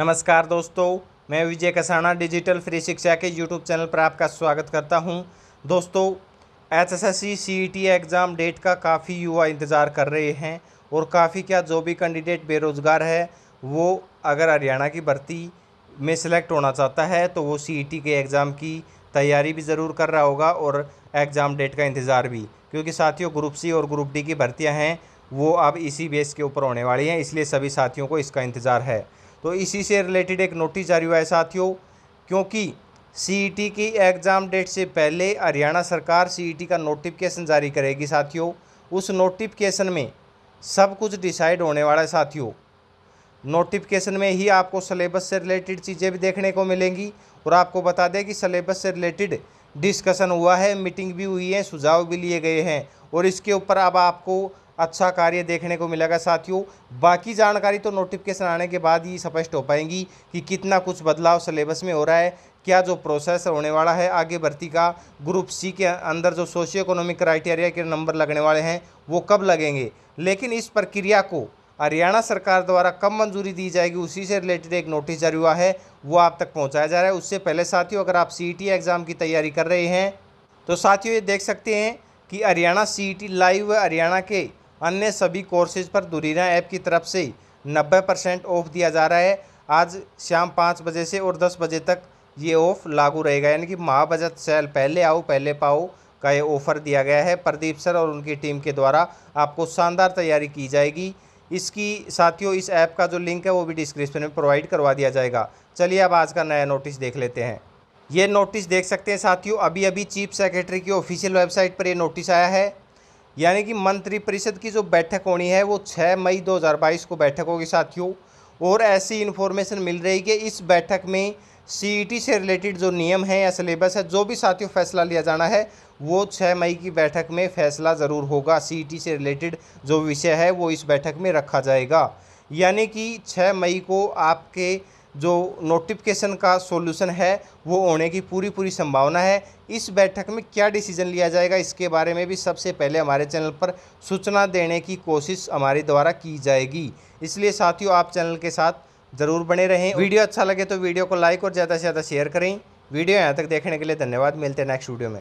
नमस्कार दोस्तों मैं विजय कसाना डिजिटल फ्री शिक्षा के यूट्यूब चैनल पर आपका स्वागत करता हूं दोस्तों H S S C exam date का काफ़ी युवा इंतज़ार कर रहे हैं और काफ़ी क्या जो भी कैंडिडेट बेरोज़गार है वो अगर हरियाणा की भर्ती में सिलेक्ट होना चाहता है तो वो सी e के एग्ज़ाम की तैयारी भी ज़रूर कर रहा होगा और एग्ज़ाम डेट का इंतज़ार भी क्योंकि साथियों ग्रुप सी और ग्रुप डी की भर्तियाँ हैं वो अब इसी बेस के ऊपर होने वाली हैं इसलिए सभी साथियों को इसका इंतज़ार है तो इसी से रिलेटेड एक नोटिस जारी हुआ है साथियों क्योंकि सी e की एग्ज़ाम डेट से पहले हरियाणा सरकार सी e का नोटिफिकेशन जारी करेगी साथियों उस नोटिफिकेशन में सब कुछ डिसाइड होने वाला है साथियों नोटिफिकेशन में ही आपको सलेबस से रिलेटेड चीज़ें भी देखने को मिलेंगी और आपको बता दें कि सलेबस से रिलेटेड डिस्कशन हुआ है मीटिंग भी हुई है सुझाव भी लिए गए हैं और इसके ऊपर अब आपको अच्छा कार्य देखने को मिलेगा साथियों बाकी जानकारी तो नोटिफिकेशन आने के बाद ही स्पष्ट हो पाएंगी कि कितना कुछ बदलाव सिलेबस में हो रहा है क्या जो प्रोसेस होने वाला है आगे भर्ती का ग्रुप सी के अंदर जो सोशियो इकोनॉमिक क्राइटेरिया के नंबर लगने वाले हैं वो कब लगेंगे लेकिन इस प्रक्रिया को हरियाणा सरकार द्वारा कब मंजूरी दी जाएगी उसी से रिलेटेड एक नोटिस जारी हुआ है वो आप तक पहुंचाया जा रहा है उससे पहले साथियों अगर आप सी एग्ज़ाम e की तैयारी कर रहे हैं तो साथियों ये देख सकते हैं कि Haryana C live e Haryana के अन्य सभी कोर्सेज पर दुरीना ऐप की तरफ से नब्बे परसेंट ऑफ दिया जा रहा है आज शाम पाँच बजे से और दस बजे तक ये ऑफ़ लागू रहेगा यानी कि महाबजत सेल पहले आओ पहले पाओ का ये ऑफ़र दिया गया है प्रदीप सर और उनकी टीम के द्वारा आपको शानदार तैयारी की जाएगी इसकी साथियों इस ऐप का जो लिंक है वो भी डिस्क्रिप्शन में प्रोवाइड करवा दिया जाएगा चलिए अब आज का नया नोटिस देख लेते हैं ये नोटिस देख सकते हैं साथियों अभी अभी चीफ सेक्रेटरी की ऑफिशियल वेबसाइट पर ये नोटिस आया है यानी कि मंत्रिपरिषद की जो बैठक होनी है वो 6 मई 2022 को बैठक होगी साथियों और ऐसी इन्फॉर्मेशन मिल रही कि इस बैठक में सी e से रिलेटेड जो नियम है या सिलेबस है जो भी साथियों फैसला लिया जाना है वो 6 मई की बैठक में फैसला ज़रूर होगा सी e से रिलेटेड जो विषय है वो इस बैठक में रखा जाएगा यानी कि छः मई को आपके जो नोटिफिकेशन का सॉल्यूशन है वो होने की पूरी पूरी संभावना है इस बैठक में क्या डिसीजन लिया जाएगा इसके बारे में भी सबसे पहले हमारे चैनल पर सूचना देने की कोशिश हमारे द्वारा की जाएगी इसलिए साथियों आप चैनल के साथ ज़रूर बने रहें वीडियो अच्छा लगे तो वीडियो को लाइक और ज़्यादा से ज़्यादा शेयर करें वीडियो यहाँ तक देखने के लिए धन्यवाद मिलते हैं नेक्स्ट वीडियो में